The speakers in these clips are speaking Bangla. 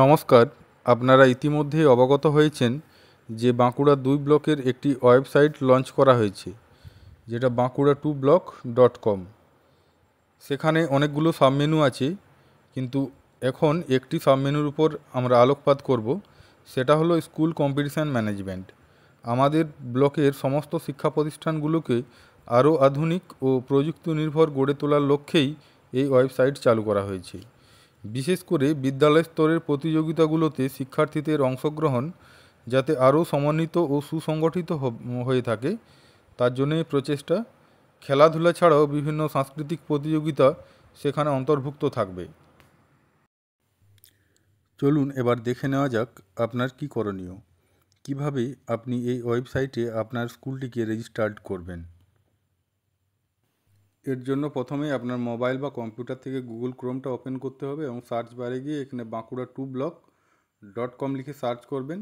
নমস্কার আপনারা ইতিমধ্যে অবগত হয়েছেন যে বাঁকুড়া দুই ব্লকের একটি ওয়েবসাইট লঞ্চ করা হয়েছে যেটা Bankura two block dot com সেখানে অনেকগুলো সাবমেনু আছে কিন্তু এখন একটি সাবমেনুর উপর আমরা আলোকপাত করব সেটা হলো স্কুল কম্পিটিশান ম্যানেজমেন্ট আমাদের ব্লকের সমস্ত শিক্ষা প্রতিষ্ঠানগুলোকে আরও আধুনিক ও প্রযুক্তি নির্ভর গড়ে তোলার লক্ষ্যেই এই ওয়েবসাইট চালু করা হয়েছে বিশেষ করে বিদ্যালয় স্তরের প্রতিযোগিতাগুলোতে শিক্ষার্থীদের অংশগ্রহণ যাতে আরও সমন্বিত ও সুসংগঠিত হয়ে থাকে তার জন্য এই প্রচেষ্টা খেলাধুলা ছাড়াও বিভিন্ন সাংস্কৃতিক প্রতিযোগিতা সেখানে অন্তর্ভুক্ত থাকবে চলুন এবার দেখে নেওয়া যাক আপনার কি করণীয় কিভাবে আপনি এই ওয়েবসাইটে আপনার স্কুলটিকে রেজিস্টার্ড করবেন এর জন্য প্রথমেই আপনার মোবাইল বা কম্পিউটার থেকে গুগল ক্রোমটা ওপেন করতে হবে এবং সার্চ বারে গিয়ে এখানে Bankura two block dot com লিখে সার্চ করবেন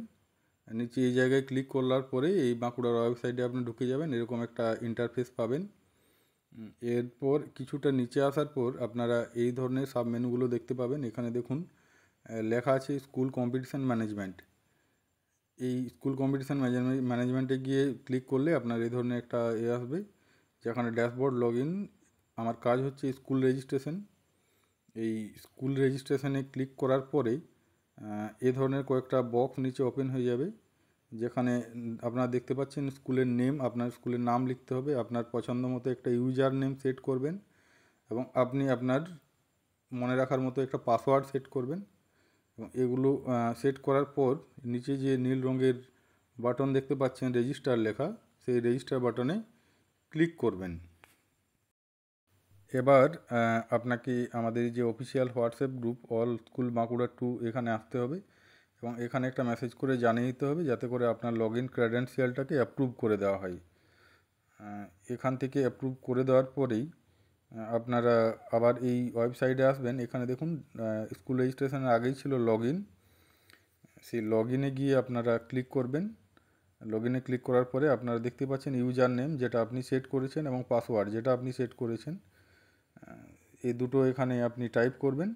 নিচে এই জায়গায় ক্লিক করলার পরে এই বাঁকুড়ার ওয়েবসাইটে আপনি ঢুকে যাবেন এরকম একটা ইন্টারফেস পাবেন এরপর কিছুটা নিচে আসার পর আপনারা এই ধরনের সাবমেনুগুলো দেখতে পাবেন এখানে দেখুন লেখা আছে স্কুল কম্পিটিশান ম্যানেজমেন্ট এই স্কুল কম্পিটিশান ম্যানেজমেন্টে গিয়ে ক্লিক করলে আপনার এই ধরনের একটা এ আসবে যেখানে ড্যাশবোর্ড লগ ইন আমার কাজ হচ্ছে স্কুল রেজিস্ট্রেশন এই স্কুল রেজিস্ট্রেশনে ক্লিক করার পরেই এ ধরনের কয়েকটা বক্স নিচে ওপেন হয়ে যাবে যেখানে আপনারা দেখতে পাচ্ছেন স্কুলের নেম আপনার স্কুলের নাম লিখতে হবে আপনার পছন্দ মতো একটা ইউজার নেম সেট করবেন এবং আপনি আপনার মনে রাখার মতো একটা পাসওয়ার্ড সেট করবেন এবং এগুলো সেট করার পর নিচে যে নীল রঙের বাটন দেখতে পাচ্ছেন রেজিস্টার লেখা সেই রেজিস্টার বাটনে ক্লিক করবেন এবার আপনাকে আমাদের যে official WhatsApp group all school Bankura two এখানে আসতে হবে এবং এখানে একটা মেসেজ করে জানিয়ে দিতে হবে যাতে করে আপনার লগ ইন ক্রেডেন্সিয়ালটাকে অ্যাপ্রুভ করে দেওয়া হয় এখান থেকে অ্যাপ্রুভ করে দেওয়ার পরেই আপনারা আবার এই ওয়েবসাইটে আসবেন এখানে দেখুন স্কুল রেজিস্ট্রেশনের আগেই ছিল লগ ইন সেই লগ ইনে গিয়ে আপনারা ক্লিক করবেন লগ ইনে ক্লিক করার পরে আপনারা দেখতে পাচ্ছেন ইউজার নেম যেটা আপনি সেট করেছেন এবং পাসওয়ার্ড যেটা আপনি সেট করেছেন এ দুটো এখানে আপনি টাইপ করবেন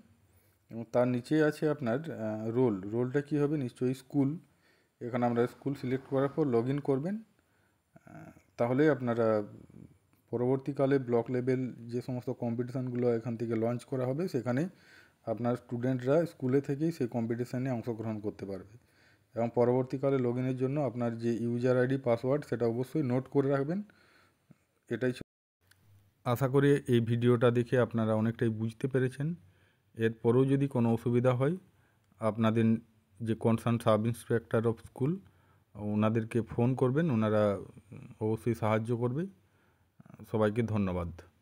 এবং তার নিচে আছে আপনার রোল রোলটা কি হবে নিশ্চয়ই স্কুল এখানে আমরা স্কুল সিলেক্ট করার পর লগ করবেন তাহলে আপনারা পরবর্তীকালে ব্লক লেভেল যে সমস্ত কম্পিটিশানগুলো এখান থেকে লঞ্চ করা হবে সেখানে আপনার স্টুডেন্টরা স্কুলে থেকেই সেই কম্পিটিশানে অংশগ্রহণ করতে পারবে এবং পরবর্তীকালে লগ জন্য আপনার যে ইউজার আইডি পাসওয়ার্ড সেটা অবশ্যই নোট করে রাখবেন এটাই আশা করি এই ভিডিওটা দেখে আপনারা অনেকটাই বুঝতে পেরেছেন এরপরেও যদি কোনো অসুবিধা হয় আপনাদের যে concern sub inspector of school ওনাদেরকে ফোন করবেন ওনারা অবশ্যই সাহায্য করবে সবাইকে ধন্যবাদ